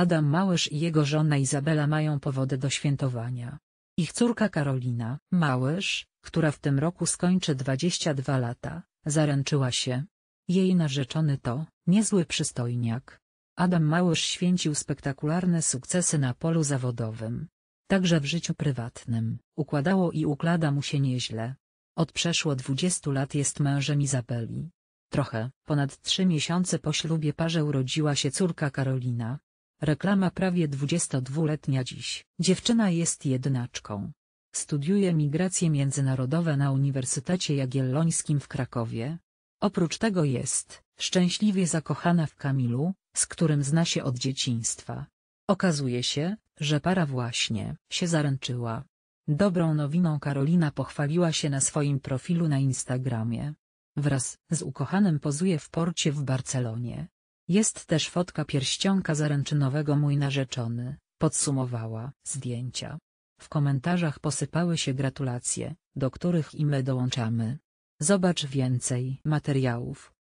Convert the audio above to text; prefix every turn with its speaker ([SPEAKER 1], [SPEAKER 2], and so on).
[SPEAKER 1] Adam Małysz i jego żona Izabela mają powody do świętowania. Ich córka Karolina Małysz, która w tym roku skończy 22 lata, zaręczyła się. Jej narzeczony to niezły przystojniak. Adam Małysz święcił spektakularne sukcesy na polu zawodowym. Także w życiu prywatnym układało i układa mu się nieźle. Od przeszło 20 lat jest mężem Izabeli. Trochę ponad trzy miesiące po ślubie parze urodziła się córka Karolina, Reklama prawie 22-letnia dziś. Dziewczyna jest jednaczką. Studiuje migracje międzynarodowe na Uniwersytecie Jagiellońskim w Krakowie. Oprócz tego jest szczęśliwie zakochana w Kamilu, z którym zna się od dzieciństwa. Okazuje się, że para właśnie się zaręczyła. Dobrą nowiną Karolina pochwaliła się na swoim profilu na Instagramie. Wraz z ukochanym pozuje w porcie w Barcelonie. Jest też fotka pierścionka zaręczynowego mój narzeczony, podsumowała. Zdjęcia. W komentarzach posypały się gratulacje, do których i my dołączamy. Zobacz więcej materiałów.